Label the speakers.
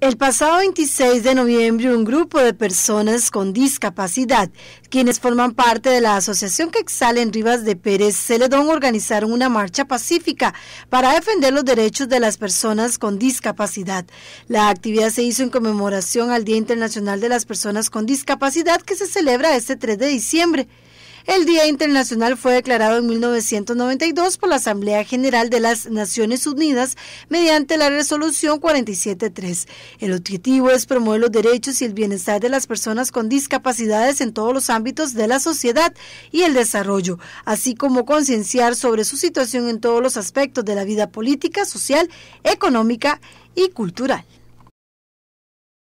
Speaker 1: El pasado 26 de noviembre, un grupo de personas con discapacidad, quienes forman parte de la Asociación Quexal en Rivas de Pérez Celedón, organizaron una marcha pacífica para defender los derechos de las personas con discapacidad. La actividad se hizo en conmemoración al Día Internacional de las Personas con Discapacidad que se celebra este 3 de diciembre. El Día Internacional fue declarado en 1992 por la Asamblea General de las Naciones Unidas mediante la Resolución 473. El objetivo es promover los derechos y el bienestar de las personas con discapacidades en todos los ámbitos de la sociedad y el desarrollo, así como concienciar sobre su situación en todos los aspectos de la vida política, social, económica y cultural.